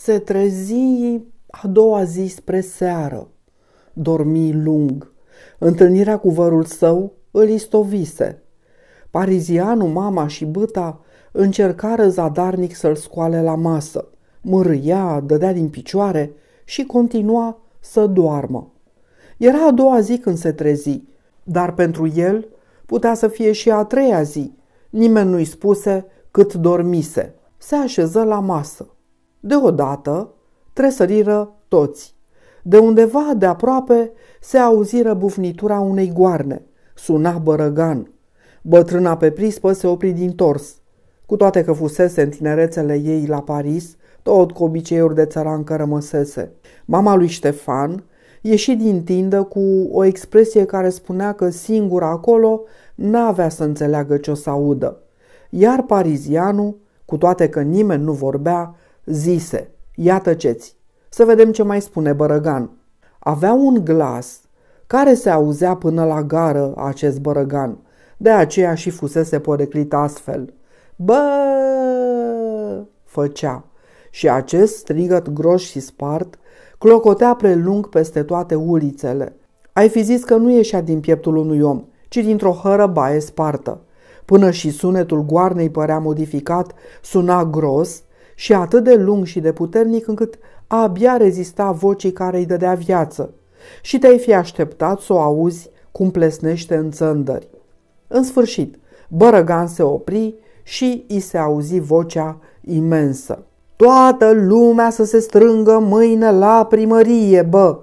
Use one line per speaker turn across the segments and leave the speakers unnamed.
Se trezi a doua zi spre seară. Dormi lung. Întâlnirea cu vărul său îl istovise. Parizianul, mama și băta încercară zadarnic să-l scoale la masă. Mârâia, dădea din picioare și continua să doarmă. Era a doua zi când se trezi, dar pentru el putea să fie și a treia zi. Nimeni nu-i spuse cât dormise. Se așeză la masă. Deodată tresăriră toți. De undeva de aproape se auziră bufnitura unei goarne. Suna bărăgan. Bătrâna pe prispă se opri din tors. Cu toate că fusese în tinerețele ei la Paris, tot cu obiceiuri de țărancă rămăsese. Mama lui Ștefan ieși din tindă cu o expresie care spunea că singura acolo n-avea să înțeleagă ce o să audă. Iar parizianul, cu toate că nimeni nu vorbea, zise, ia tăceți, să vedem ce mai spune Bărăgan. Avea un glas care se auzea până la gară acest Bărăgan, de aceea și fusese poreclit astfel. Bă! făcea și acest strigăt gros și spart clocotea prelung peste toate ulițele. Ai fi zis că nu ieșea din pieptul unui om, ci dintr-o hără baie spartă. Până și sunetul goarnei părea modificat, suna gros, și atât de lung și de puternic încât abia rezista vocii care îi dădea viață și te-ai fi așteptat să o auzi cum plesnește în țăndări. În sfârșit, Bărăgan se opri și i se auzi vocea imensă. Toată lumea să se strângă mâine la primărie, bă!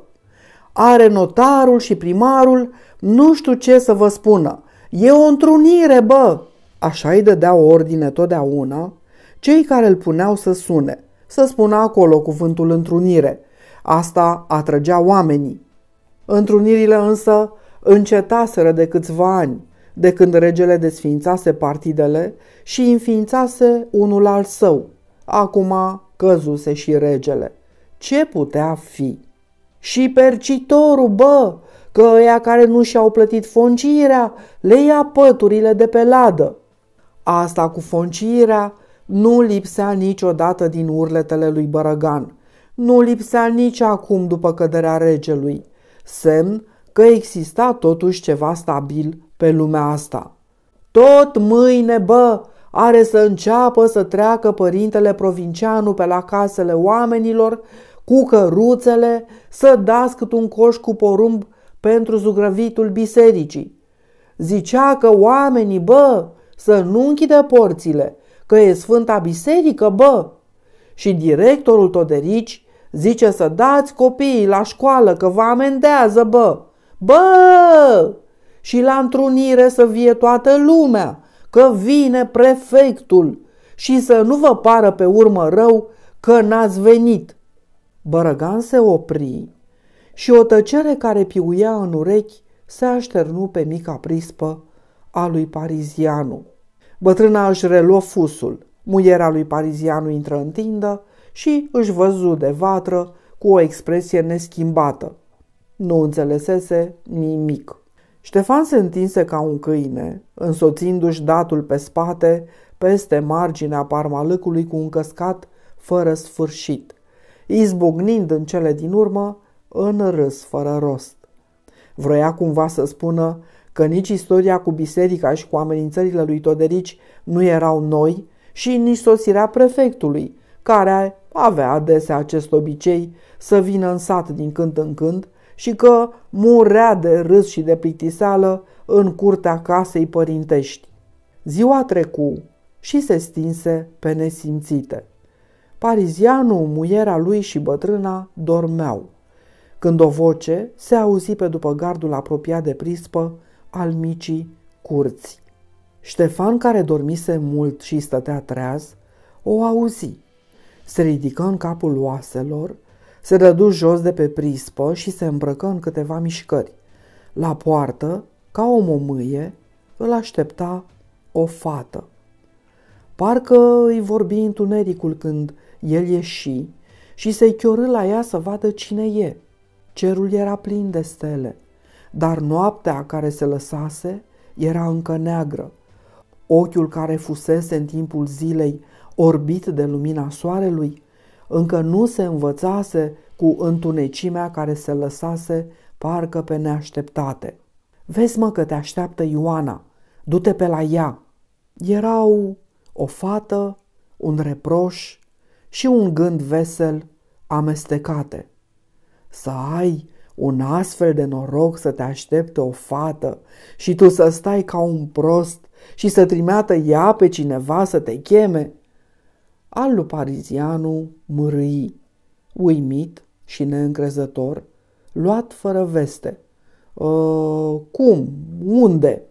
Are notarul și primarul, nu știu ce să vă spună. E o întrunire, bă! Așa îi dădea ordine totdeauna cei care îl puneau să sune, să spună acolo cuvântul întrunire. Asta atrăgea oamenii. Întrunirile însă încetaseră de câțiva ani, de când regele desfințase partidele și înființase unul al său. Acum căzuse și regele. Ce putea fi? Și percitorul, bă, că ăia care nu și-au plătit foncirea le ia păturile de pe ladă. Asta cu foncirea nu lipsea niciodată din urletele lui Bărăgan. Nu lipsea nici acum după căderea regelui. Semn că exista totuși ceva stabil pe lumea asta. Tot mâine, bă, are să înceapă să treacă părintele provincianu pe la casele oamenilor cu căruțele, să dați cât un coș cu porumb pentru zugrăvitul bisericii. Zicea că oamenii, bă, să nu închide porțile, că e Sfânta Biserică, bă! Și directorul Toderici zice să dați copiii la școală că vă amendează, bă! Bă! Și la întrunire să vie toată lumea, că vine prefectul și să nu vă pară pe urmă rău că n-ați venit. Bărăgan se opri și o tăcere care piuia în urechi se așternu pe mica prispă a lui Parizianu. Bătrâna își reluă fusul, muiera lui parizianu intră în tindă și își văzu de vatră cu o expresie neschimbată. Nu înțelesese nimic. Ștefan se întinse ca un câine, însoțindu-și datul pe spate peste marginea parmalâcului cu un căscat fără sfârșit, izbucnind în cele din urmă în râs fără rost. Vroia cumva să spună că nici istoria cu biserica și cu amenințările lui Toderici nu erau noi și nici sosirea prefectului, care avea adesea acest obicei să vină în sat din când în când și că murea de râs și de plictiseală în curtea casei părintești. Ziua trecu și se stinse pe nesimțite. Parizianul, muiera lui și bătrâna dormeau. Când o voce se auzi pe după gardul apropiat de prispă al micii curți. Ștefan, care dormise mult și stătea treaz, o auzi. Se ridică în capul oaselor, se rădu jos de pe prispă și se îmbrăcă în câteva mișcări. La poartă, ca o momâie, îl aștepta o fată. Parcă îi vorbi întunericul când el ieși și se i la ea să vadă cine e. Cerul era plin de stele dar noaptea care se lăsase era încă neagră. Ochiul care fusese în timpul zilei orbit de lumina soarelui, încă nu se învățase cu întunecimea care se lăsase parcă pe neașteptate. Vezi mă că te așteaptă Ioana, du-te pe la ea. Erau o fată, un reproș și un gând vesel amestecate. Să ai un astfel de noroc să te aștepte o fată și tu să stai ca un prost și să trimeată ea pe cineva să te cheme? Alu Parizianu mârâi, uimit și neîncrezător, luat fără veste. Ă, cum? Unde?"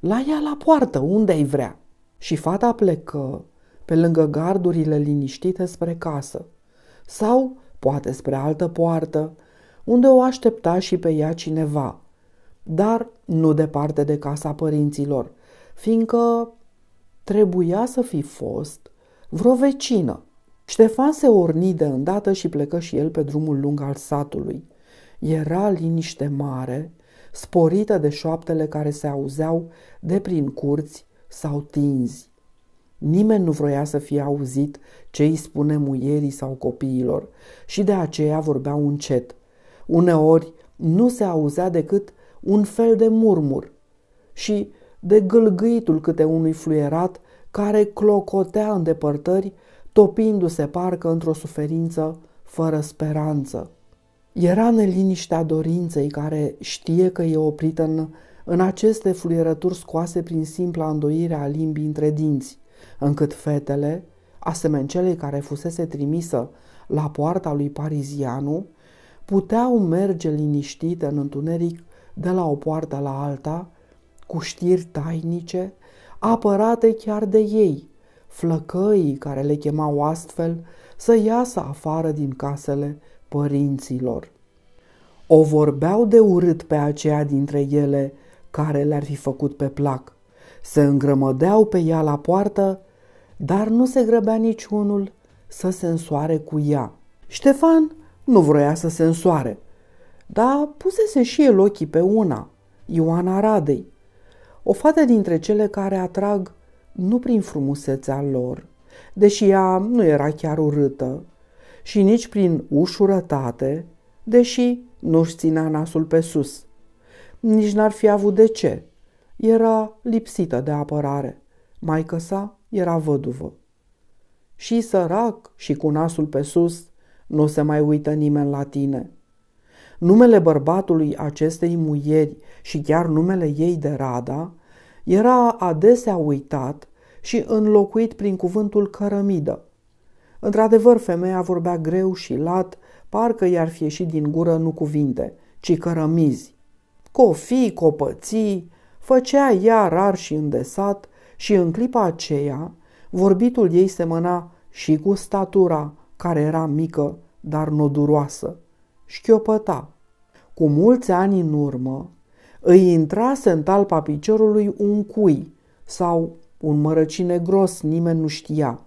La ea la poartă, unde ai vrea?" Și fata plecă pe lângă gardurile liniștite spre casă sau poate spre altă poartă, unde o aștepta și pe ea cineva, dar nu departe de casa părinților, fiindcă trebuia să fi fost vreo vecină. Ștefan se orni de îndată și plecă și el pe drumul lung al satului. Era liniște mare, sporită de șoaptele care se auzeau de prin curți sau tinzi. Nimeni nu vroia să fie auzit ce îi spune muierii sau copiilor și de aceea vorbeau încet, Uneori nu se auzea decât un fel de murmur și de gâlgâitul câte unui fluierat care clocotea în depărtări, topindu-se parcă într-o suferință fără speranță. Era neliniștea dorinței care știe că e oprită în, în aceste fluierături scoase prin simpla îndoire a limbii între dinți, încât fetele, asemenea celei care fusese trimisă la poarta lui Parizianu, puteau merge liniștite în întuneric de la o poartă la alta, cu știri tainice, apărate chiar de ei, flăcăii care le chemau astfel să iasă afară din casele părinților. O vorbeau de urât pe aceea dintre ele care le-ar fi făcut pe plac. Se îngrămădeau pe ea la poartă, dar nu se grăbea niciunul să se însoare cu ea. Ștefan nu vroia să se însoare, dar pusese și el ochii pe una, Ioana Radei, o fată dintre cele care atrag nu prin frumusețea lor, deși ea nu era chiar urâtă, și nici prin ușurătate, deși nu-și ținea nasul pe sus. Nici n-ar fi avut de ce. Era lipsită de apărare. Maică sa era văduvă. Și sărac și cu nasul pe sus, nu se mai uită nimeni la tine. Numele bărbatului acestei muieri și chiar numele ei de Rada era adesea uitat și înlocuit prin cuvântul cărămidă. Într-adevăr, femeia vorbea greu și lat, parcă i-ar fi ieșit din gură nu cuvinte, ci cărămizi. Cofii, copății, făcea ea rar și îndesat și în clipa aceea vorbitul ei semăna și cu statura, care era mică, dar noduroasă. Șchiopăta. Cu mulți ani în urmă, îi intrase în talpa piciorului un cui sau un mărăcine gros, nimeni nu știa,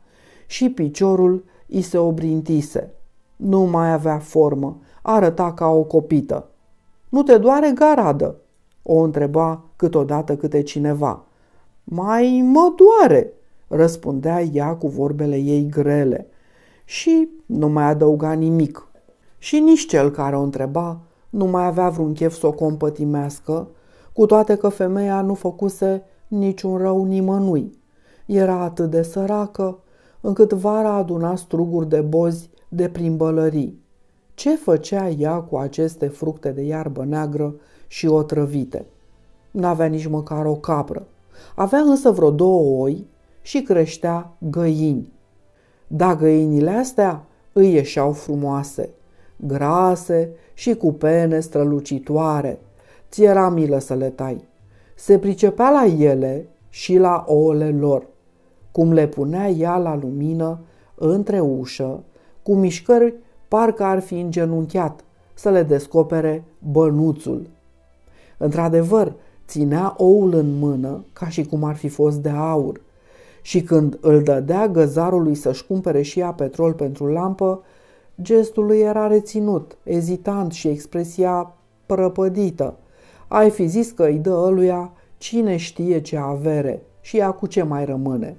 și piciorul i se obrintise. Nu mai avea formă, arăta ca o copită. Nu te doare garadă?" o întreba câteodată câte cineva. Mai mă doare!" răspundea ea cu vorbele ei grele și nu mai adăuga nimic. Și nici cel care o întreba nu mai avea vreun chef să o compătimească, cu toate că femeia nu făcuse niciun rău nimănui. Era atât de săracă, încât vara aduna struguri de bozi de prin bălării. Ce făcea ea cu aceste fructe de iarbă neagră și otrăvite? N-avea nici măcar o capră. Avea însă vreo două oi și creștea găini. Dar găinile astea îi ieșeau frumoase, grase și cu pene strălucitoare. Ți era milă să le tai. Se pricepea la ele și la ouăle lor, cum le punea ea la lumină între ușă, cu mișcări parcă ar fi îngenunchiat să le descopere bănuțul. Într-adevăr, ținea oul în mână ca și cum ar fi fost de aur – și când îl dădea găzarului să-și cumpere și ea petrol pentru lampă, gestul lui era reținut, ezitant și expresia prăpădită. Ai fi zis că îi dă ăluia cine știe ce avere și ea cu ce mai rămâne.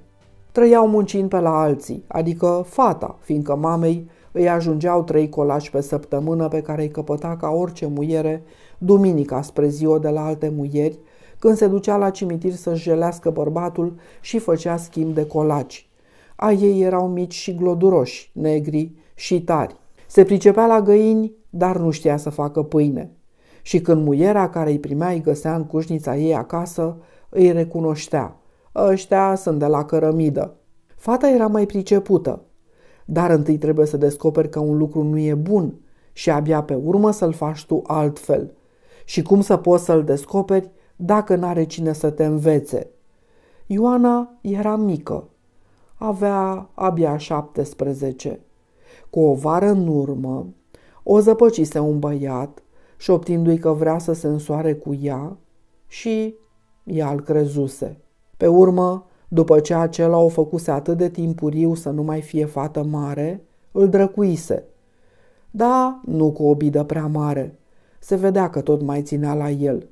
Trăiau muncind pe la alții, adică fata, fiindcă mamei îi ajungeau trei colaci pe săptămână pe care îi căpăta ca orice muiere, duminica spre ziua de la alte muieri, când se ducea la cimitir să-și jelească bărbatul și făcea schimb de colaci. A ei erau mici și gloduroși, negri și tari. Se pricepea la găini, dar nu știa să facă pâine. Și când muiera care îi primea îi găsea în cușnița ei acasă, îi recunoștea. Ăștia sunt de la cărămidă. Fata era mai pricepută, dar întâi trebuie să descoperi că un lucru nu e bun și abia pe urmă să-l faci tu altfel. Și cum să poți să-l descoperi dacă n-are cine să te învețe. Ioana era mică, avea abia 17. Cu o vară în urmă, o zăpăcise un băiat, șoptindu-i că vrea să se însoare cu ea și ea îl crezuse. Pe urmă, după ce acela o făcuse atât de timpuriu să nu mai fie fată mare, îl drăcuise. Da, nu cu o bidă prea mare. Se vedea că tot mai ținea la el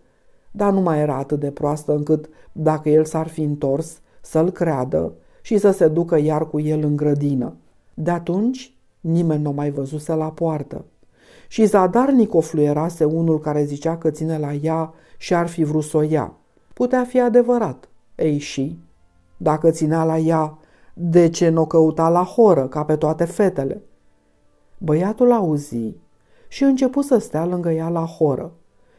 dar nu mai era atât de proastă încât, dacă el s-ar fi întors, să-l creadă și să se ducă iar cu el în grădină. De atunci, nimeni nu mai văzuse la poartă. Și zadarnic o fluierase unul care zicea că ține la ea și ar fi vrut să o ia. Putea fi adevărat. Ei și? Dacă ținea la ea, de ce nu o căuta la horă, ca pe toate fetele? Băiatul auzi și început să stea lângă ea la horă,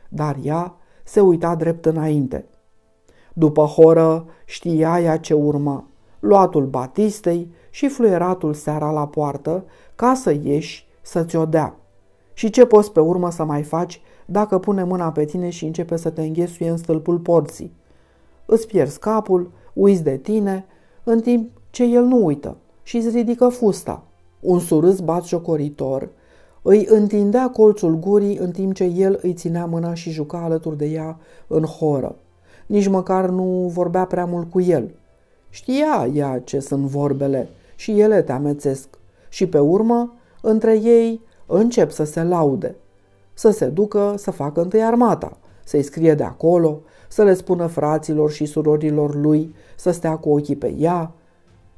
dar ea se uita drept înainte. După horă știa ea ce urma, luatul Batistei și fluieratul seara la poartă ca să ieși să-ți o dea. Și ce poți pe urmă să mai faci dacă pune mâna pe tine și începe să te înghesuie în stâlpul porții? Îți pierzi capul, uiți de tine, în timp ce el nu uită și îți ridică fusta. Un surâs bat jocoritor îi întindea colțul gurii în timp ce el îi ținea mâna și juca alături de ea în horă. Nici măcar nu vorbea prea mult cu el. Știa ea ce sunt vorbele și ele te amețesc. Și pe urmă, între ei încep să se laude. Să se ducă să facă întâi armata, să-i scrie de acolo, să le spună fraților și surorilor lui să stea cu ochii pe ea,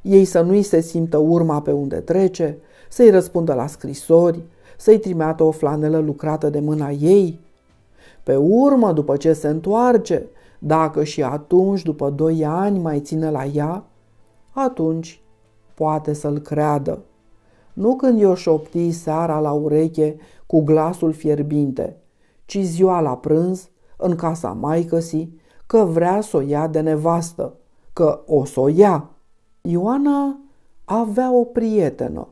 ei să nu-i se simtă urma pe unde trece, să-i răspundă la scrisori, să-i trimeată o flanelă lucrată de mâna ei. Pe urmă, după ce se întoarce, dacă și atunci, după doi ani, mai ține la ea, atunci poate să-l creadă. Nu când i-o șopti seara la ureche cu glasul fierbinte, ci ziua la prânz, în casa maicăsii, că vrea să o ia de nevastă, că o să o ia. Ioana avea o prietenă,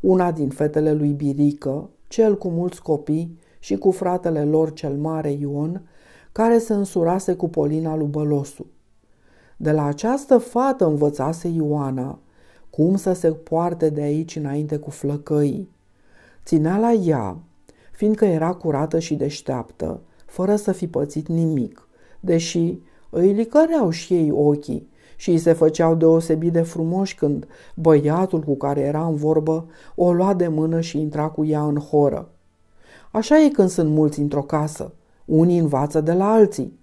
una din fetele lui Birică, cel cu mulți copii și cu fratele lor cel mare Ion, care se însurase cu Polina lui Bălosu. De la această fată învățase Ioana cum să se poarte de aici înainte cu flăcăii. Ținea la ea, fiindcă era curată și deșteaptă, fără să fi pățit nimic, deși îi licăreau și ei ochii și îi se făceau deosebit de frumoși când băiatul cu care era în vorbă o lua de mână și intra cu ea în horă. Așa e când sunt mulți într-o casă, unii învață de la alții,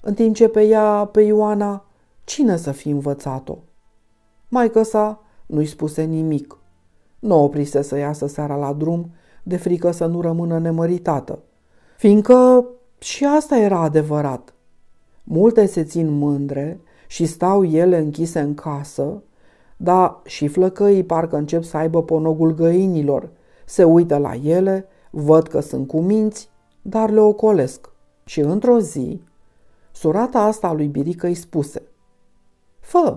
în timp ce pe ea, pe Ioana, cine să fi învățat-o? Maica sa nu-i spuse nimic. Nu oprise să iasă seara la drum, de frică să nu rămână nemăritată, fiindcă și asta era adevărat. Multe se țin mândre și stau ele închise în casă, dar și flăcăii parcă încep să aibă ponogul găinilor. Se uită la ele, văd că sunt cuminți, dar le ocolesc. Și într-o zi, surata asta lui Birică îi spuse Fă,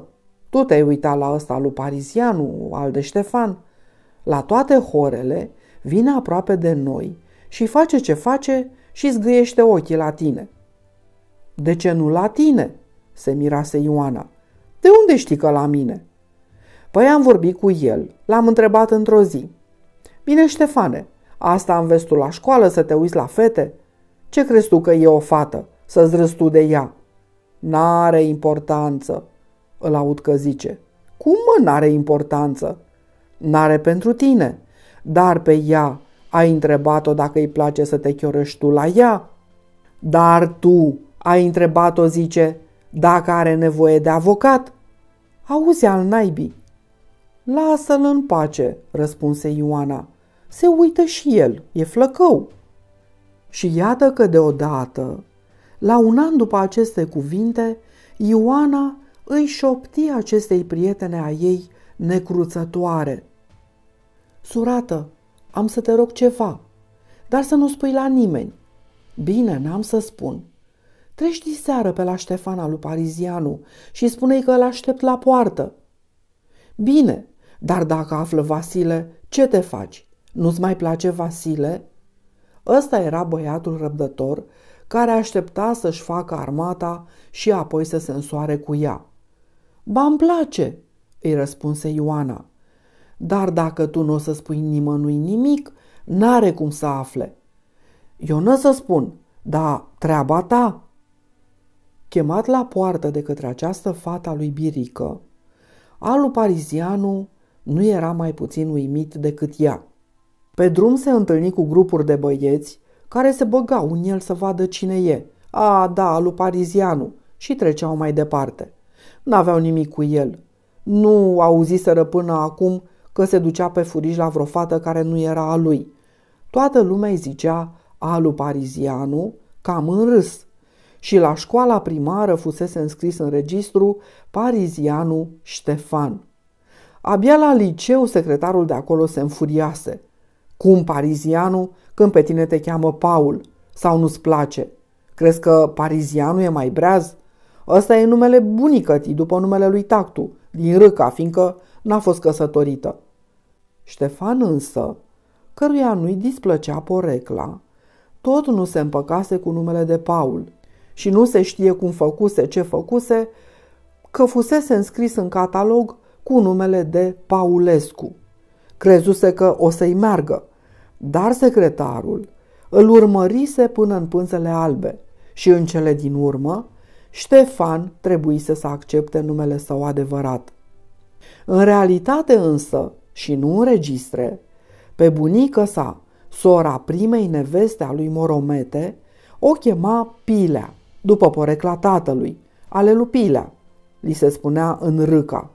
tu te-ai uitat la ăsta lui Parizianu, al de Ștefan. La toate horele vine aproape de noi și face ce face și zgâiește ochii la tine. De ce nu la tine?" se mirase Ioana. De unde știi că la mine? Păi am vorbit cu el, l-am întrebat într-o zi. Bine, Ștefane, asta am vezi la școală să te uiți la fete? Ce crezi tu că e o fată, să-ți râzi tu de ea? N-are importanță, îl aud că zice. Cum mă n-are importanță? N-are pentru tine, dar pe ea ai întrebat-o dacă îi place să te chiorăști tu la ea? Dar tu ai întrebat-o, zice, dacă are nevoie de avocat, auzi al naibii. Lasă-l în pace, răspunse Ioana. Se uită și el, e flăcău. Și iată că deodată, la un an după aceste cuvinte, Ioana îi șopti acestei prietene a ei necruțătoare. Surată, am să te rog ceva, dar să nu spui la nimeni. Bine, n-am să spun. Treci seară pe la Ștefana lui Parizianu și spune că îl aștept la poartă. Bine, dar dacă află Vasile, ce te faci? Nu-ți mai place Vasile? Ăsta era băiatul răbdător care aștepta să-și facă armata și apoi să se însoare cu ea. Ba îmi place, îi răspunse Ioana. Dar dacă tu nu o să spui nimănui nimic, n-are cum să afle. Eu n-o să spun, da, treaba ta, Chemat la poartă de către această fata lui Birică, alu parizianu nu era mai puțin uimit decât ea. Pe drum se întâlni cu grupuri de băieți care se băgau în el să vadă cine e. A, da, alu parizianu, și treceau mai departe. N-aveau nimic cu el. Nu auziseră până acum că se ducea pe furiș la vreo fată care nu era a lui. Toată lumea îi zicea alu parizianu cam în râs și la școala primară fusese înscris în registru parizianul Ștefan. Abia la liceu secretarul de acolo se înfuriase. Cum parizianul când pe tine te cheamă Paul sau nu-ți place? Crezi că parizianul e mai breaz? Ăsta e numele bunicătii după numele lui Tactu, din Râca, fiindcă n-a fost căsătorită. Ștefan însă, căruia nu-i displăcea porecla, tot nu se împăcase cu numele de Paul – și nu se știe cum făcuse ce făcuse, că fusese înscris în catalog cu numele de Paulescu. Crezuse că o să-i meargă, dar secretarul îl urmărise până în pânzele albe și în cele din urmă Ștefan trebuise să accepte numele său adevărat. În realitate însă, și nu în registre, pe bunică sa, sora primei neveste a lui Moromete, o chema Pilea după porecla tatălui, ale lupilea, li se spunea în râca,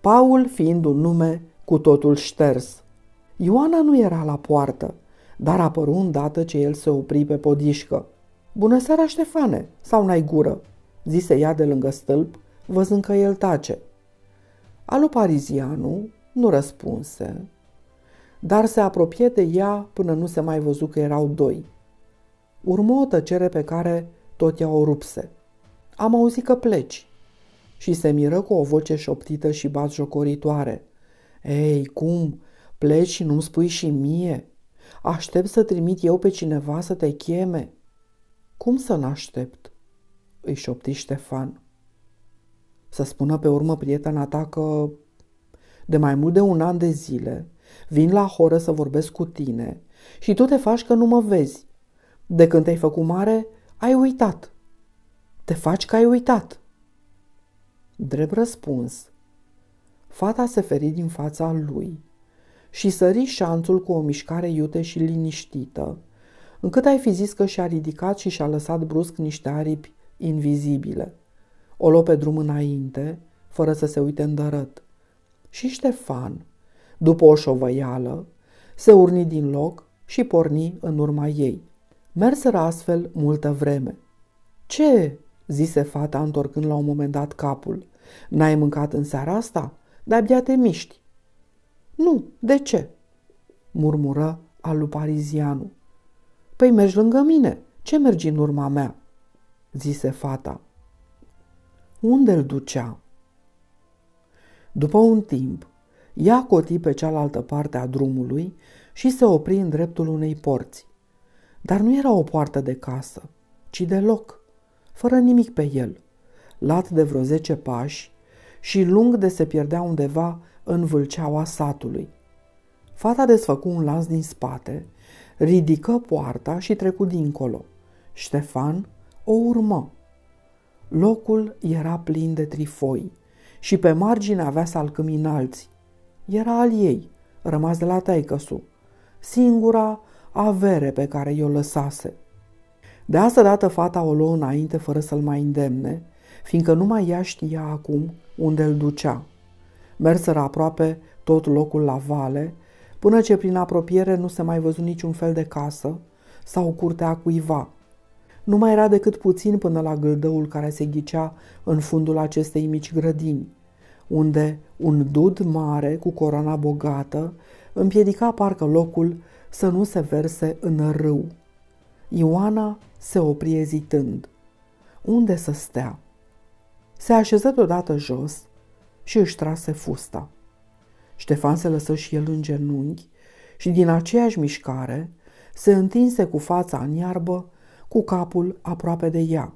Paul fiind un nume cu totul șters. Ioana nu era la poartă, dar apăru îndată ce el se opri pe podișcă. Bună seara, Ștefane, sau n-ai gură?" zise ea de lângă stâlp, văzând că el tace. Alu Parizianu nu răspunse, dar se apropie de ea până nu se mai văzu că erau doi. Urmă o tăcere pe care tot ea o rupse. Am auzit că pleci. Și se miră cu o voce șoptită și jocoritoare. Ei, cum? Pleci și nu-mi spui și mie? Aștept să trimit eu pe cineva să te cheme. Cum să n-aștept? Îi șopti Ștefan. Să spună pe urmă prietena ta că de mai mult de un an de zile vin la horă să vorbesc cu tine și tu te faci că nu mă vezi. De când te-ai făcut mare, ai uitat. Te faci că ai uitat. Drept răspuns, fata se feri din fața lui și sări șanțul cu o mișcare iute și liniștită, încât ai fi zis că și-a ridicat și și-a lăsat brusc niște aripi invizibile. O luă pe drum înainte, fără să se uite dărăt. Și Ștefan, după o șovăială, se urni din loc și porni în urma ei. Merseră astfel multă vreme. Ce?" zise fata întorcând la un moment dat capul. N-ai mâncat în seara asta? De-abia te miști." Nu, de ce?" murmură alu parizianu. Păi mergi lângă mine, ce mergi în urma mea?" zise fata. Unde îl ducea? După un timp, ea coti pe cealaltă parte a drumului și se opri în dreptul unei porți. Dar nu era o poartă de casă, ci deloc, fără nimic pe el, lat de vreo zece pași și lung de se pierdea undeva în vâlceaua satului. Fata desfăcu un lanț din spate, ridică poarta și trecu dincolo. Ștefan o urmă. Locul era plin de trifoi și pe margine avea salcâmi înalți. Era al ei, rămas de la taicăsu, singura avere pe care i-o lăsase. De asta dată fata o luă înainte fără să-l mai îndemne, fiindcă numai ea știa acum unde îl ducea. Merseră aproape tot locul la vale, până ce prin apropiere nu se mai văzu niciun fel de casă sau curtea cuiva. Nu mai era decât puțin până la gâldăul care se ghicea în fundul acestei mici grădini, unde un dud mare cu corona bogată împiedica parcă locul să nu se verse în râu. Ioana se opri ezitând. Unde să stea? Se așeză deodată jos și își trase fusta. Ștefan se lăsă și el în genunchi și din aceeași mișcare se întinse cu fața în iarbă, cu capul aproape de ea.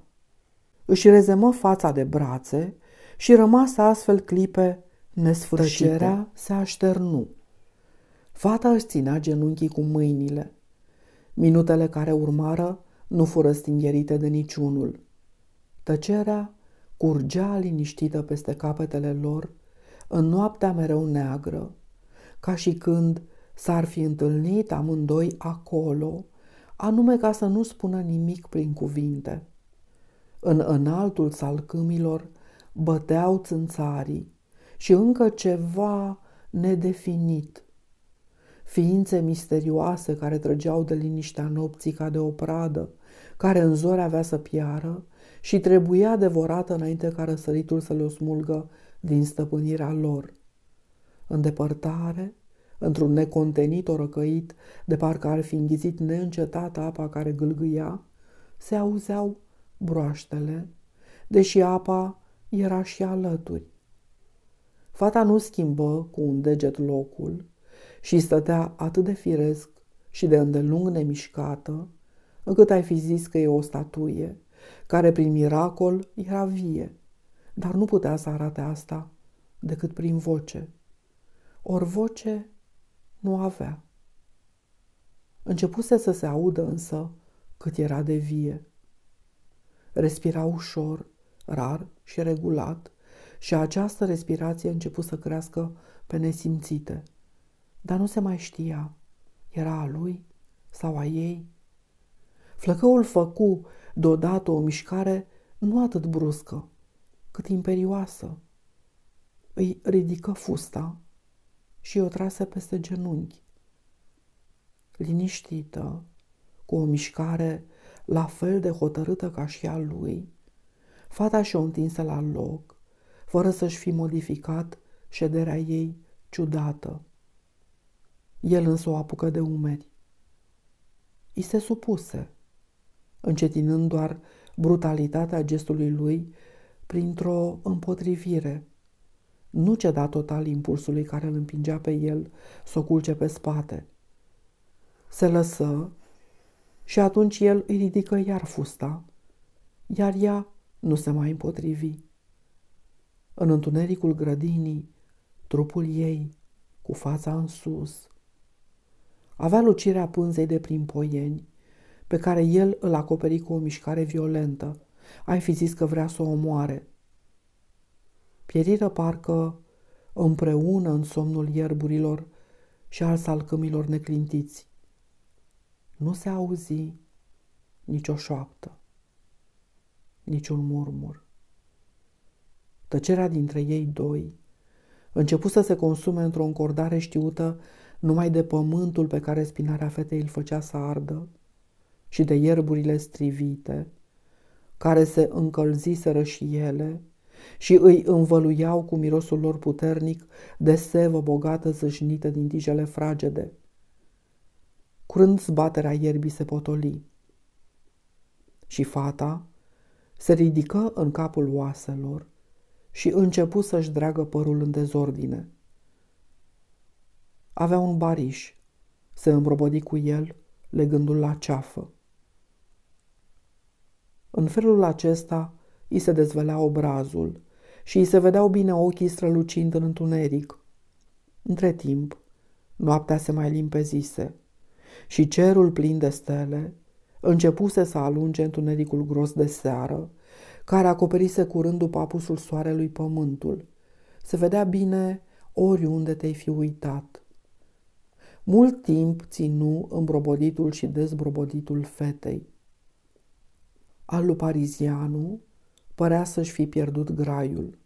Își rezemă fața de brațe și rămase astfel clipe nesfârșite. Tăcerea se așternu. Fata își ținea genunchii cu mâinile. Minutele care urmară nu fură stingherite de niciunul. Tăcerea curgea liniștită peste capetele lor în noaptea mereu neagră, ca și când s-ar fi întâlnit amândoi acolo, anume ca să nu spună nimic prin cuvinte. În înaltul salcâmilor băteau țânțarii și încă ceva nedefinit – ființe misterioase care trăgeau de liniștea nopții ca de o pradă, care în zori avea să piară și trebuia devorată înainte ca răsăritul să le smulgă din stăpânirea lor. În depărtare, într-un necontenit orăcăit, de parcă ar fi înghițit neîncetat apa care gâlgâia, se auzeau broaștele, deși apa era și alături. Fata nu schimbă cu un deget locul, și stătea atât de firesc și de îndelung nemișcată, încât ai fi zis că e o statuie, care prin miracol era vie, dar nu putea să arate asta decât prin voce. Ori voce nu avea. Începuse să se audă însă cât era de vie. Respira ușor, rar și regulat și această respirație început să crească pe nesimțite – dar nu se mai știa. Era a lui sau a ei? Flăcăul făcu deodată o mișcare nu atât bruscă, cât imperioasă. Îi ridică fusta și o trase peste genunchi. Liniștită, cu o mișcare la fel de hotărâtă ca și a lui, fata și-o întinse la loc, fără să-și fi modificat șederea ei ciudată. El însă o apucă de umeri. I se supuse, încetinând doar brutalitatea gestului lui printr-o împotrivire. Nu ceda total impulsului care îl împingea pe el să o culce pe spate. Se lăsă și atunci el îi ridică iar fusta, iar ea nu se mai împotrivi. În întunericul grădinii, trupul ei, cu fața în sus, avea lucirea pânzei de prin poieni, pe care el îl acoperi cu o mișcare violentă. Ai fi zis că vrea să o omoare. Pieriră parcă împreună în somnul ierburilor și al salcâmilor neclintiți. Nu se auzi nicio șoaptă, niciun murmur. Tăcerea dintre ei doi început să se consume într-o încordare știută numai de pământul pe care spinarea fetei îl făcea să ardă și de ierburile strivite, care se încălziseră și ele și îi învăluiau cu mirosul lor puternic de sevă bogată zâșnită din tijele fragede. Curând zbaterea ierbii se potoli și fata se ridică în capul oaselor și începu să-și dragă părul în dezordine – avea un bariș. Se îmbrobodi cu el, legându-l la ceafă. În felul acesta îi se dezvelea obrazul și îi se vedeau bine ochii strălucind în întuneric. Între timp, noaptea se mai limpezise și cerul plin de stele începuse să alunge întunericul gros de seară, care acoperise curând după apusul soarelui pământul. Se vedea bine oriunde te-ai fi uitat. Mult timp ținu îmbroboditul și dezbroboditul fetei. Alu Parizianu părea să-și fi pierdut graiul.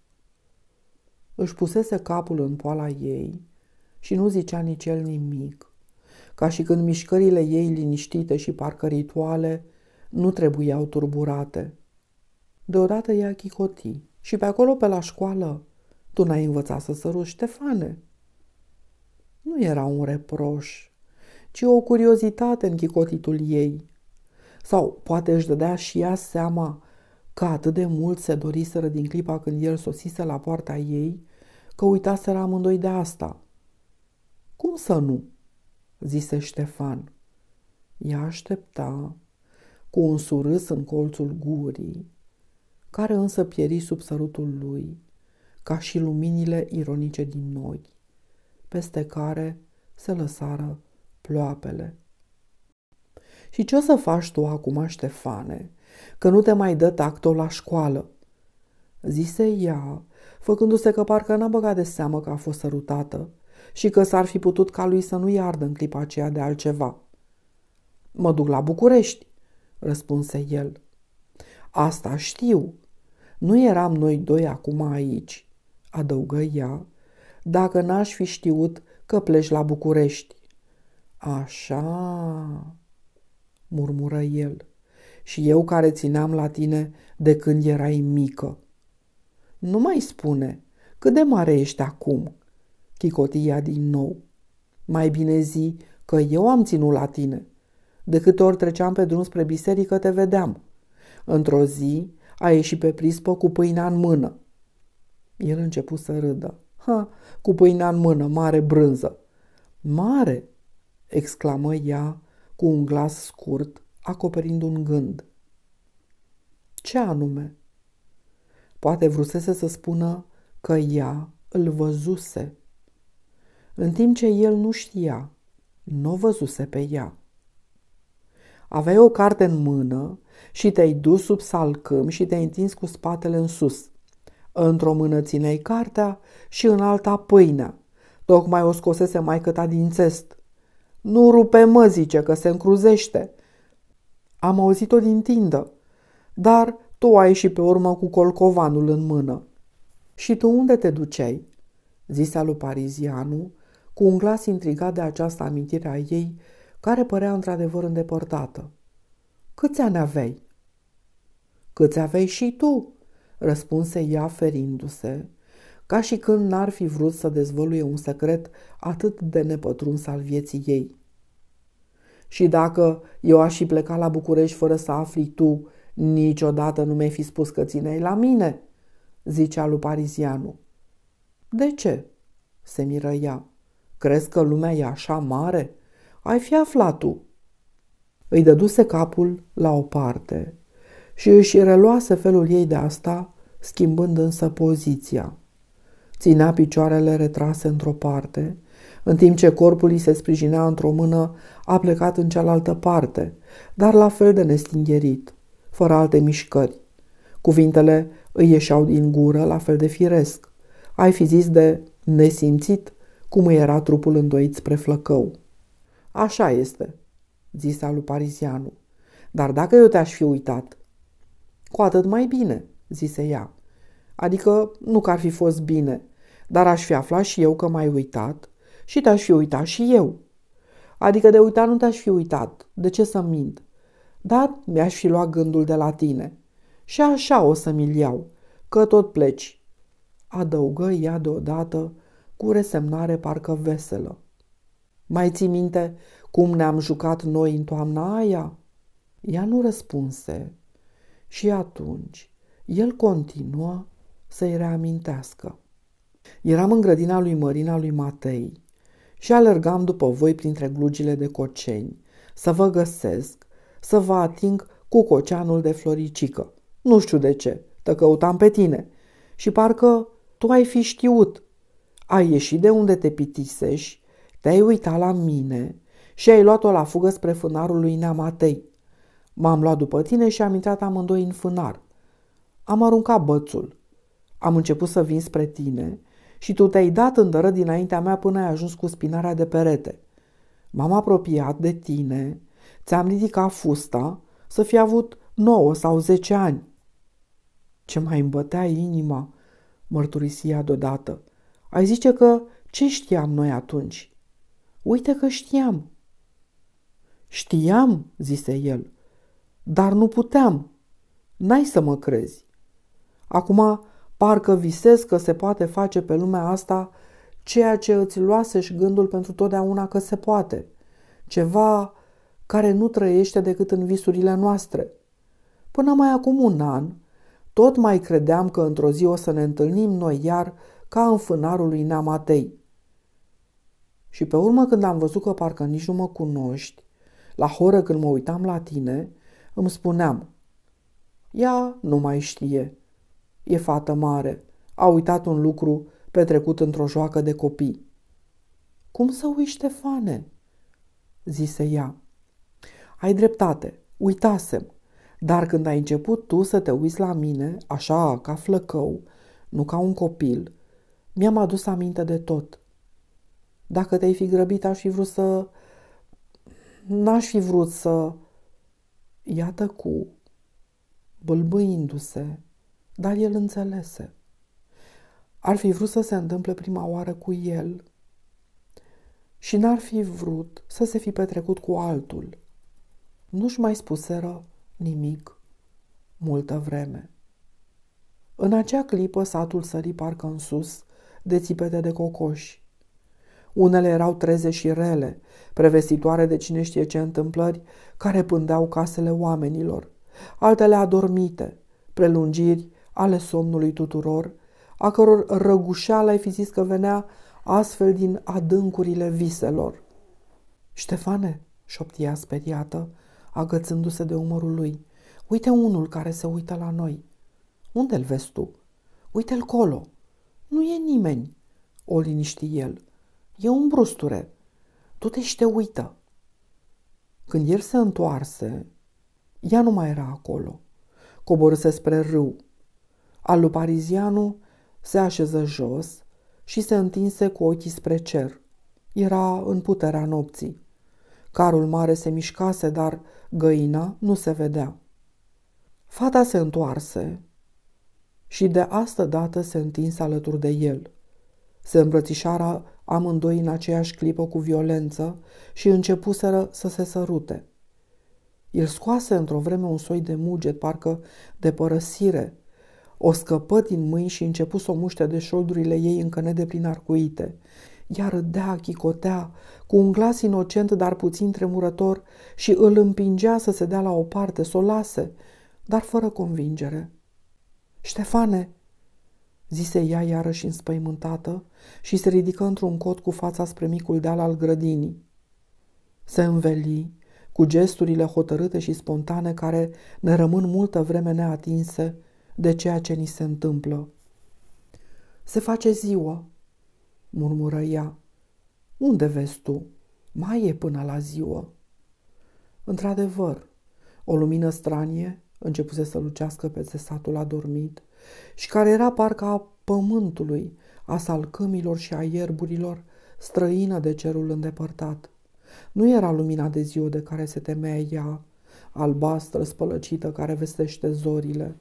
Își pusese capul în poala ei și nu zicea nici el nimic, ca și când mișcările ei liniștite și parcă rituale nu trebuiau turburate. Deodată ea chicotii. și pe acolo, pe la școală, tu n-ai învățat să săruși, Ștefane?" Nu era un reproș, ci o curiozitate în chicotitul ei. Sau poate își dădea și ea seama că atât de mult se doriseră din clipa când el sosise la poarta ei, că uitaseră amândoi de asta. Cum să nu?" zise Ștefan. Ea aștepta, cu un surâs în colțul gurii, care însă pieri sub sărutul lui, ca și luminile ironice din noi peste care se lăsară ploapele. Și ce o să faci tu acum, Ștefane, că nu te mai dă tactul la școală? Zise ea, făcându-se că parcă n-a băgat de seamă că a fost sărutată și că s-ar fi putut ca lui să nu iardă în clipa aceea de altceva. Mă duc la București, răspunse el. Asta știu. Nu eram noi doi acum aici, adăugă ea, dacă n-aș fi știut că pleci la București. Așa, murmură el, și eu care țineam la tine de când erai mică. Nu mai spune, cât de mare ești acum? Chicotia din nou. Mai bine zi că eu am ținut la tine. De câte ori treceam pe drum spre biserică, te vedeam. Într-o zi a ieșit pe prispă cu pâinea în mână. El început să râdă. Ha, cu pâinea în mână, mare brânză. Mare, exclamă ea cu un glas scurt, acoperind un gând. Ce anume? Poate vrusese să spună că ea îl văzuse, în timp ce el nu știa, nu văzuse pe ea. Aveai o carte în mână și te-ai dus sub salcâm și te-ai întins cu spatele în sus. Într-o mână ținei cartea și în alta pâinea. Tocmai o scosese mai câta din țest. Nu rupe mă, zice, că se încruzește. Am auzit-o din tindă, dar tu ai ieșit pe urmă cu colcovanul în mână. Și tu unde te duceai? zisea lui Parizianu, cu un glas intrigat de această amintire a ei, care părea într-adevăr îndepărtată. Câți ani aveai? Câți aveai și tu? răspunse ea ferindu-se, ca și când n-ar fi vrut să dezvăluie un secret atât de nepătruns al vieții ei. Și dacă eu aș fi plecat la București fără să afli tu, niciodată nu mi-ai fi spus că țineai la mine, zicea lui Parizianu. De ce? se miră ea. Crezi că lumea e așa mare? Ai fi aflat tu. Îi dăduse capul la o parte și își reluase felul ei de asta schimbând însă poziția. Ținea picioarele retrase într-o parte, în timp ce corpul îi se sprijinea într-o mână, a plecat în cealaltă parte, dar la fel de nestingherit, fără alte mișcări. Cuvintele îi ieșeau din gură la fel de firesc. Ai fi zis de nesimțit cum îi era trupul îndoit spre flăcău. Așa este, zise lui Parisianu, Dar dacă eu te-aș fi uitat, cu atât mai bine zise ea. Adică nu că ar fi fost bine, dar aș fi aflat și eu că m-ai uitat și te-aș fi uitat și eu. Adică de uitat nu te-aș fi uitat, de ce să mint? Dar mi-aș fi luat gândul de la tine. Și așa o să mi-l iau, că tot pleci. Adăugă ea deodată cu resemnare parcă veselă. Mai ții minte cum ne-am jucat noi în toamna aia? Ea nu răspunse. Și atunci, el continuă să-i reamintească. Eram în grădina lui Mărina lui Matei și alergam după voi printre glugile de coceni, să vă găsesc, să vă ating cu coceanul de floricică. Nu știu de ce, te căutam pe tine și parcă tu ai fi știut. Ai ieșit de unde te pitisești, te-ai uitat la mine și ai luat-o la fugă spre fânarul lui Neamatei. Matei. M-am luat după tine și am intrat amândoi în fânar. Am aruncat bățul. Am început să vin spre tine și tu te-ai dat dără dinaintea mea până ai ajuns cu spinarea de perete. M-am apropiat de tine, ți-am ridicat fusta să fi avut 9 sau 10 ani. Ce mai îmbătea inima, mărturisia deodată. Ai zice că ce știam noi atunci? Uite că știam. Știam, zise el, dar nu puteam. N-ai să mă crezi. Acum parcă visez că se poate face pe lumea asta ceea ce îți luase și gândul pentru totdeauna că se poate. Ceva care nu trăiește decât în visurile noastre. Până mai acum un an, tot mai credeam că într-o zi o să ne întâlnim noi iar ca în fânarul lui Nea Și pe urmă când am văzut că parcă nici nu mă cunoști, la horă când mă uitam la tine, îmi spuneam, ea nu mai știe. E fată mare. A uitat un lucru petrecut într-o joacă de copii. Cum să uiți, Ștefane?" zise ea. Ai dreptate, uitasem. Dar când ai început tu să te uiți la mine, așa ca flăcău, nu ca un copil, mi-am adus aminte de tot. Dacă te-ai fi grăbit, aș fi vrut să... N-aș fi vrut să... Iată cu, bâlbâindu-se, dar el înțelese. Ar fi vrut să se întâmple prima oară cu el și n-ar fi vrut să se fi petrecut cu altul. Nu-și mai spuseră nimic multă vreme. În acea clipă satul sări parcă în sus de țipete de cocoși. Unele erau treze și rele, prevestitoare de cine știe ce întâmplări care pândeau casele oamenilor, altele adormite, prelungiri ale somnului tuturor, a căror răgușeală ai fi zis că venea astfel din adâncurile viselor. Ștefane, șoptia speriată, agățându-se de umărul lui, uite unul care se uită la noi. Unde-l vezi tu? Uite-l colo. Nu e nimeni, o liniști el. E un brusture. Tu te și te uită. Când el se întoarse, ea nu mai era acolo. Coborâse spre râu, al lui Parizianu se așeză jos și se întinse cu ochii spre cer. Era în puterea nopții. Carul mare se mișcase, dar găina nu se vedea. Fata se întoarse și de asta dată se întinse alături de el. Se îmbrățișara amândoi în aceeași clipă cu violență și începuseră să se sărute. El scoase într-o vreme un soi de muget, parcă de părăsire, o scăpă din mâini și începu să o muște de șoldurile ei încă nedeplin arcuite. Ea râdea, chicotea, cu un glas inocent, dar puțin tremurător, și îl împingea să se dea la o parte, să o lase, dar fără convingere. Ștefane!" zise ea iarăși înspăimântată și se ridică într-un cot cu fața spre micul deal al grădinii. Se înveli, cu gesturile hotărâte și spontane care ne rămân multă vreme neatinse, de ceea ce ni se întâmplă. Se face ziua, murmură ea. Unde vezi tu? Mai e până la ziua. Într-adevăr, o lumină stranie începuse să lucească peste satul adormit și care era parcă a pământului, a salcâmilor și a ierburilor, străină de cerul îndepărtat. Nu era lumina de ziua de care se temea ea, albastră spălăcită care vestește zorile.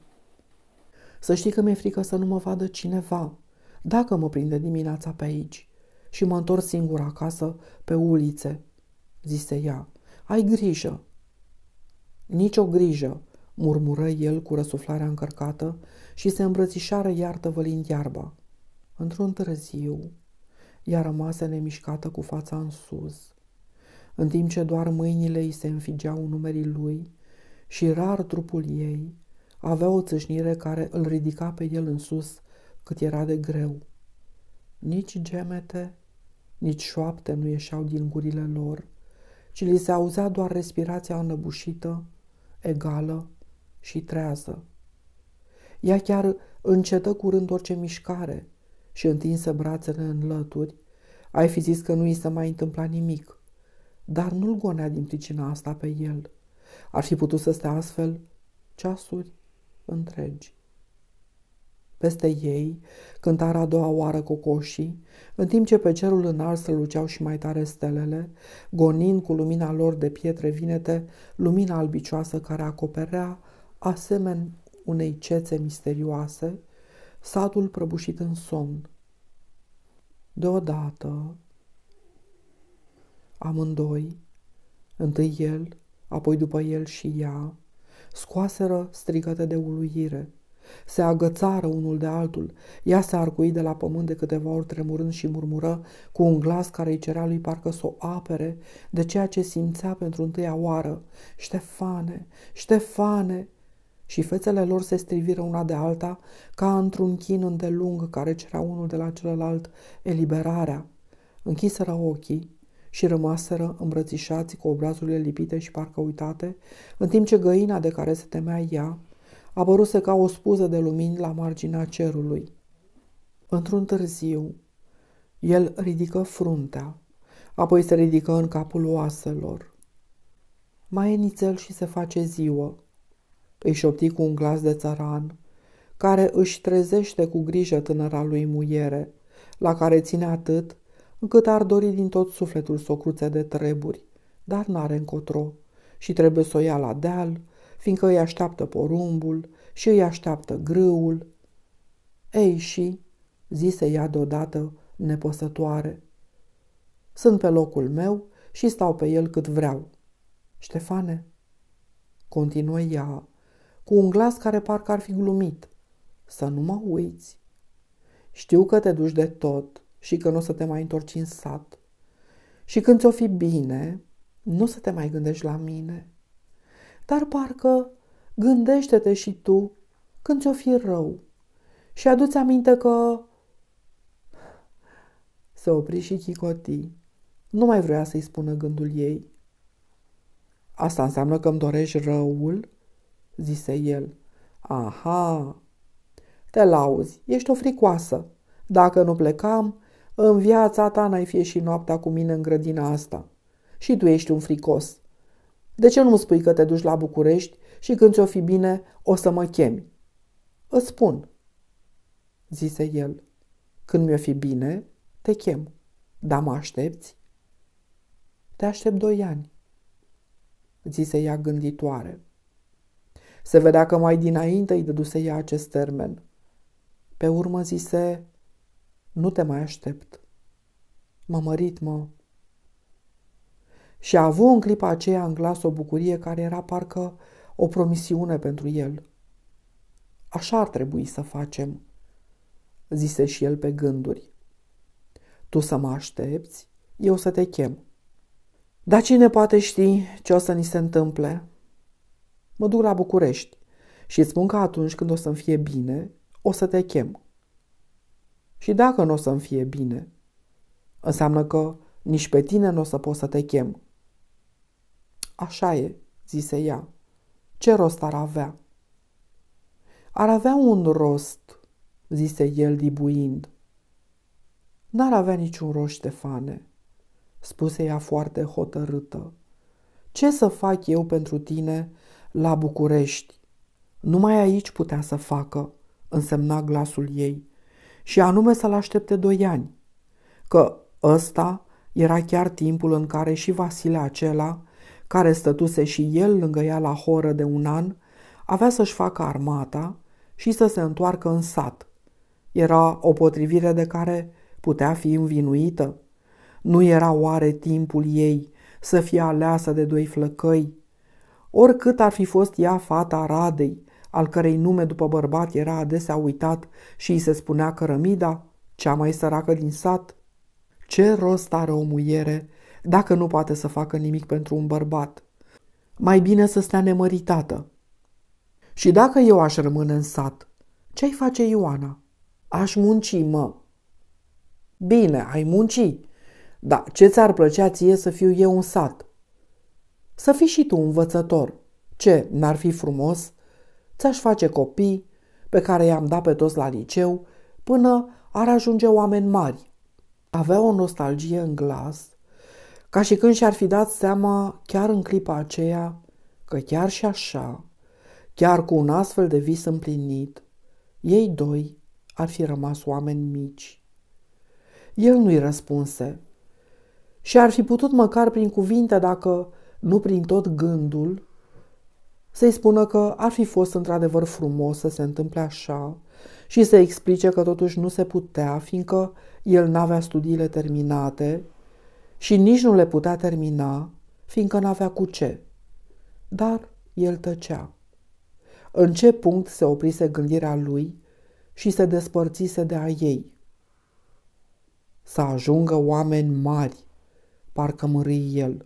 Să știi că mi-e frică să nu mă vadă cineva, dacă mă prinde dimineața pe aici și mă întorc singur acasă, pe ulițe, zise ea. Ai grijă! Nici o grijă, murmură el cu răsuflarea încărcată și se îmbrățișară iar tăvălind iarba. Într-un târziu, ea rămase nemișcată cu fața în sus, în timp ce doar mâinile îi se înfigeau numerii lui și rar trupul ei avea o țâșnire care îl ridica pe el în sus cât era de greu. Nici gemete, nici șoapte nu ieșeau din gurile lor, ci li se auzea doar respirația înăbușită, egală și trează. Ea chiar încetă curând orice mișcare și întinse brațele în lături. Ai fi zis că nu i se mai întâmpla nimic, dar nu-l gonea din pricina asta pe el. Ar fi putut să stea astfel ceasuri întregi. Peste ei cântara a doua oară cocoșii, în timp ce pe cerul înalt luceau și mai tare stelele, gonind cu lumina lor de pietre vinete, lumina albicioasă care acoperea, asemenea unei cețe misterioase, satul prăbușit în somn. Deodată, amândoi, întâi el, apoi după el și ea, scoaseră strigăte de uluire. Se agățară unul de altul, ea se arcui de la pământ de câteva ori tremurând și murmură cu un glas care îi cerea lui parcă să o apere de ceea ce simțea pentru întâia oară. Ștefane, Ștefane! Și fețele lor se striviră una de alta ca într-un chin îndelung care cerea unul de la celălalt eliberarea. Închiseră ochii și rămaseră îmbrățișați cu obrazurile lipite și parcă uitate, în timp ce găina de care se temea ea apăruse ca o spuză de lumini la marginea cerului. Într-un târziu, el ridică fruntea, apoi se ridică în capul oaselor. Mai e nițel și se face ziua, îi șopti cu un glas de țăran, care își trezește cu grijă tânăra lui muiere, la care ține atât încât ar dori din tot sufletul să o de treburi, dar n-are încotro și trebuie să o ia la deal, fiindcă îi așteaptă porumbul și îi așteaptă grâul. Ei și, zise ea deodată nepăsătoare, sunt pe locul meu și stau pe el cât vreau. Ștefane, continuă ea, cu un glas care parcă ar fi glumit, să nu mă uiți. Știu că te duci de tot, și că nu o să te mai întorci în sat. Și când ți-o fi bine, nu o să te mai gândești la mine. Dar parcă gândește-te și tu când ți-o fi rău și aduți aminte că... Se opri și chicotii. Nu mai vrea să-i spună gândul ei. Asta înseamnă că îmi dorești răul? zise el. Aha! Te lauzi, ești o fricoasă. Dacă nu plecam, în viața ta n-ai fi și noaptea cu mine în grădina asta. Și tu ești un fricos. De ce nu-mi spui că te duci la București și când ți-o fi bine o să mă chemi? Îți spun, zise el. Când mi-o fi bine, te chem. Dar mă aștepți? Te aștept doi ani, zise ea gânditoare. Se vedea că mai dinainte îi dăduse ea acest termen. Pe urmă zise, nu te mai aștept. Mă mărit, mă. Și a avut în clipa aceea în glas o bucurie care era parcă o promisiune pentru el. Așa ar trebui să facem, zise și el pe gânduri. Tu să mă aștepți, eu să te chem. Dar cine poate ști ce o să ni se întâmple? Mă duc la București și îți spun că atunci când o să-mi fie bine, o să te chem și dacă nu o să-mi fie bine, înseamnă că nici pe tine nu o să pot să te chem. Așa e, zise ea. Ce rost ar avea? Ar avea un rost, zise el dibuind. N-ar avea niciun rost, Ștefane, spuse ea foarte hotărâtă. Ce să fac eu pentru tine la București? Numai aici putea să facă, însemna glasul ei și anume să-l aștepte doi ani, că ăsta era chiar timpul în care și Vasile acela, care stătuse și el lângă ea la horă de un an, avea să-și facă armata și să se întoarcă în sat. Era o potrivire de care putea fi învinuită. Nu era oare timpul ei să fie aleasă de doi flăcăi? Oricât ar fi fost ea fata Radei, al cărei nume după bărbat era adesea uitat și îi se spunea cărămida, cea mai săracă din sat. Ce rost are o muiere dacă nu poate să facă nimic pentru un bărbat? Mai bine să stea nemăritată. Și dacă eu aș rămâne în sat, ce-ai face Ioana? Aș munci, mă. Bine, ai munci. Dar ce ți-ar plăcea ție să fiu eu în sat? Să fii și tu învățător. Ce, n-ar fi frumos? ți-aș face copii pe care i-am dat pe toți la liceu până ar ajunge oameni mari. Avea o nostalgie în glas, ca și când și-ar fi dat seama chiar în clipa aceea că chiar și așa, chiar cu un astfel de vis împlinit, ei doi ar fi rămas oameni mici. El nu-i răspunse și ar fi putut măcar prin cuvinte, dacă nu prin tot gândul, să-i spună că ar fi fost într-adevăr frumos să se întâmple așa și să explice că totuși nu se putea, fiindcă el n-avea studiile terminate și nici nu le putea termina, fiindcă n-avea cu ce. Dar el tăcea. În ce punct se oprise gândirea lui și se despărțise de a ei? Să ajungă oameni mari, parcă mârâi el.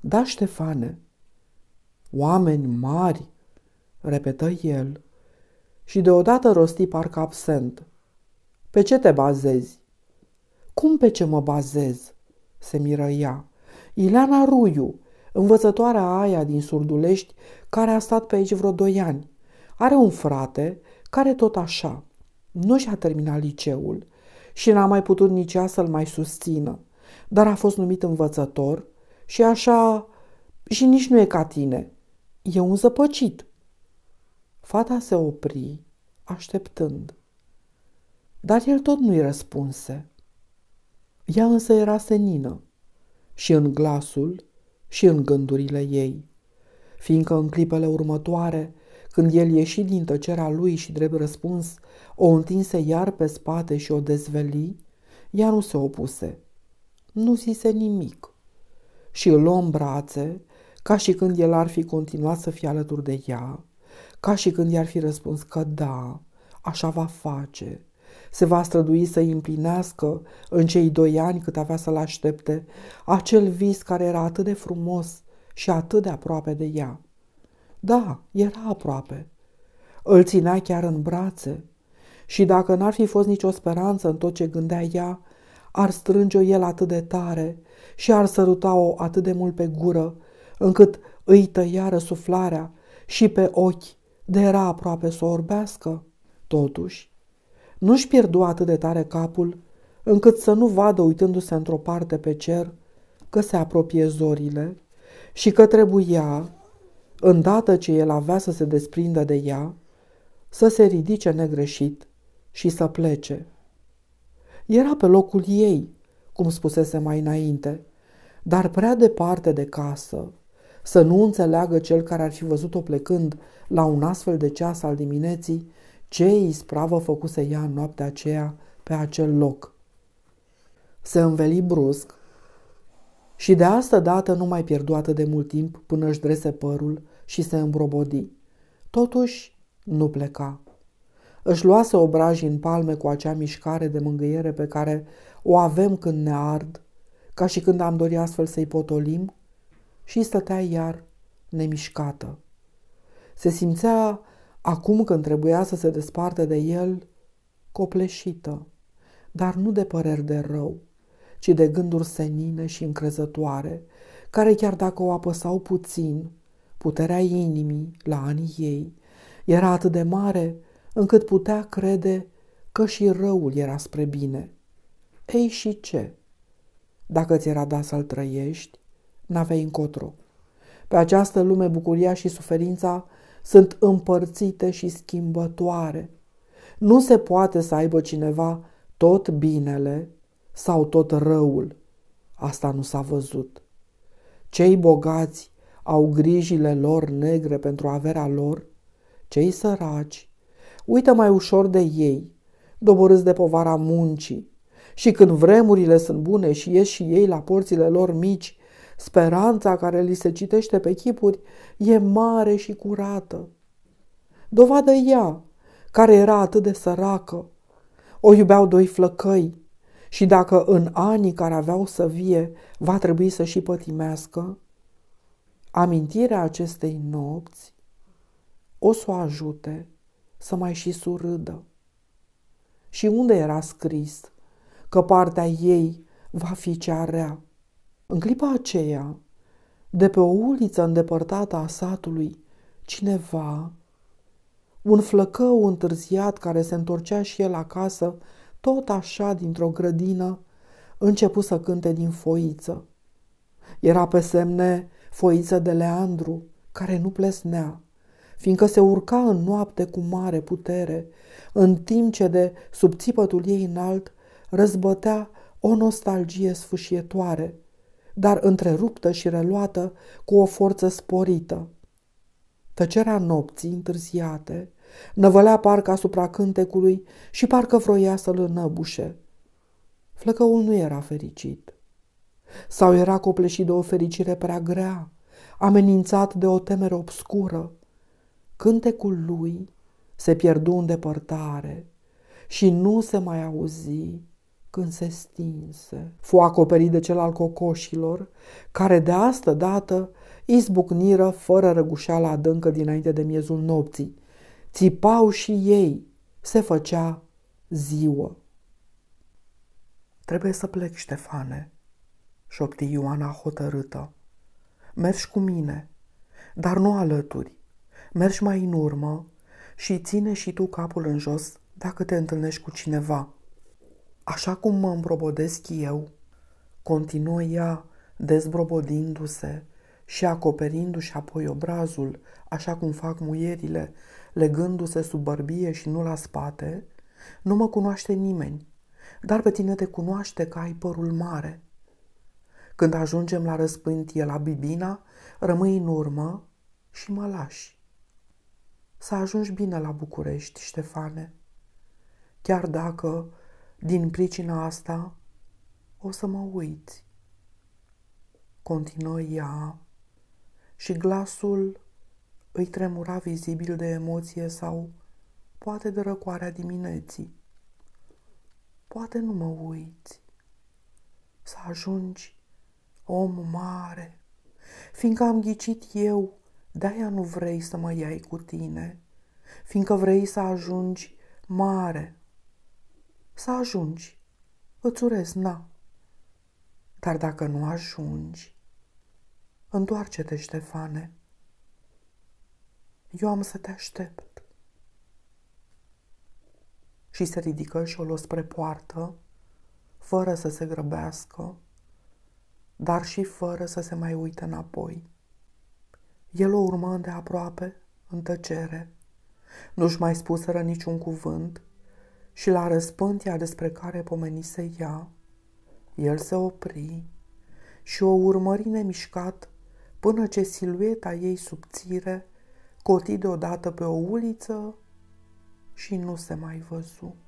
Da, Ștefane, Oameni mari, repetă el. Și deodată rosti parcă absent. Pe ce te bazezi? Cum pe ce mă bazez? Se miră ea. Ileana Ruiu, învățătoarea aia din Surdulești, care a stat pe aici vreo doi ani. Are un frate care tot așa. Nu și-a terminat liceul și n-a mai putut nici ea să-l mai susțină, dar a fost numit învățător și așa și nici nu e ca tine. E un zăpăcit! Fata se opri, așteptând. Dar el tot nu-i răspunse. Ea însă era senină și în glasul și în gândurile ei, fiindcă în clipele următoare, când el ieși din tăcerea lui și drept răspuns, o întinse iar pe spate și o dezveli, ea nu se opuse. Nu zise nimic și îl luă în brațe ca și când el ar fi continuat să fie alături de ea, ca și când i-ar fi răspuns că da, așa va face, se va strădui să îi împlinească în cei doi ani cât avea să-l aștepte acel vis care era atât de frumos și atât de aproape de ea. Da, era aproape. Îl ținea chiar în brațe și dacă n-ar fi fost nicio speranță în tot ce gândea ea, ar strânge-o el atât de tare și ar săruta-o atât de mult pe gură încât îi tăiară suflarea și pe ochi de era aproape să orbească. Totuși, nu-și pierdu atât de tare capul încât să nu vadă uitându-se într-o parte pe cer că se apropie zorile și că trebuia, îndată ce el avea să se desprindă de ea, să se ridice negreșit și să plece. Era pe locul ei, cum spusese mai înainte, dar prea departe de casă, să nu înțeleagă cel care ar fi văzut-o plecând la un astfel de ceas al dimineții ce ispravă făcuse ea în noaptea aceea pe acel loc. Se înveli brusc și de asta dată nu mai pierdu atât de mult timp până își drese părul și se îmbrobodi. Totuși nu pleca. Își luase obrajii în palme cu acea mișcare de mângâiere pe care o avem când ne ard, ca și când am dori astfel să-i potolim și stătea iar nemișcată. Se simțea, acum când trebuia să se despartă de el, copleșită, dar nu de păreri de rău, ci de gânduri senine și încrezătoare, care chiar dacă o apăsau puțin, puterea inimii la anii ei era atât de mare încât putea crede că și răul era spre bine. Ei și ce? Dacă ți era dat să-l trăiești, n-aveai încotro. Pe această lume bucuria și suferința sunt împărțite și schimbătoare. Nu se poate să aibă cineva tot binele sau tot răul. Asta nu s-a văzut. Cei bogați au grijile lor negre pentru averea lor, cei săraci uită mai ușor de ei, doborâți de povara muncii. Și când vremurile sunt bune și ies și ei la porțile lor mici Speranța care li se citește pe chipuri e mare și curată. Dovadă ea, care era atât de săracă. O iubeau doi flăcăi și dacă în anii care aveau să vie va trebui să și pătimească, amintirea acestei nopți o să o ajute să mai și surâdă. Și unde era scris că partea ei va fi cea rea? În clipa aceea, de pe o uliță îndepărtată a satului, cineva, un flăcău întârziat care se întorcea și el acasă, tot așa dintr-o grădină, începu să cânte din foiță. Era pe semne foiță de Leandru, care nu plesnea, fiindcă se urca în noapte cu mare putere, în timp ce de sub țipătul ei înalt răzbătea o nostalgie sfâșietoare – dar întreruptă și reluată cu o forță sporită. Tăcerea nopții întârziate năvălea parcă asupra cântecului și parcă vroia să-l înăbușe. Flăcăul nu era fericit. Sau era copleșit de o fericire prea grea, amenințat de o temere obscură. Cântecul lui se pierdu în depărtare și nu se mai auzi când se stinse. Fu acoperit de cel al cocoșilor, care de asta dată izbucniră fără răgușeala adâncă dinainte de miezul nopții. Țipau și ei, se făcea ziua. Trebuie să plec, Ștefane, șopti Ioana hotărâtă. Mergi cu mine, dar nu alături. Mergi mai în urmă și ține și tu capul în jos dacă te întâlnești cu cineva. Așa cum mă îmbrobodesc eu, continuă ea, dezbrobodindu-se și acoperindu-și apoi obrazul, așa cum fac muierile, legându-se sub bărbie și nu la spate, nu mă cunoaște nimeni, dar pe tine te cunoaște că ai părul mare. Când ajungem la răspântie la Bibina, rămâi în urmă și mă lași. Să ajungi bine la București, Ștefane, chiar dacă din pricina asta o să mă uiți. Continuă ea și glasul îi tremura vizibil de emoție sau poate de răcoarea dimineții. Poate nu mă uiți. Să ajungi om mare, fiindcă am ghicit eu, de-aia nu vrei să mă iai cu tine, fiindcă vrei să ajungi mare, să ajungi. Îți urez, na. Dar dacă nu ajungi, întoarce-te, Ștefane. Eu am să te aștept. Și se ridică și o luă spre poartă, fără să se grăbească, dar și fără să se mai uite înapoi. El o urmă de aproape, în tăcere. Nu-și mai spuseră niciun cuvânt, și la răspântia despre care pomenise ea, el se opri și o urmări nemișcat până ce silueta ei subțire coti deodată pe o uliță și nu se mai văzut.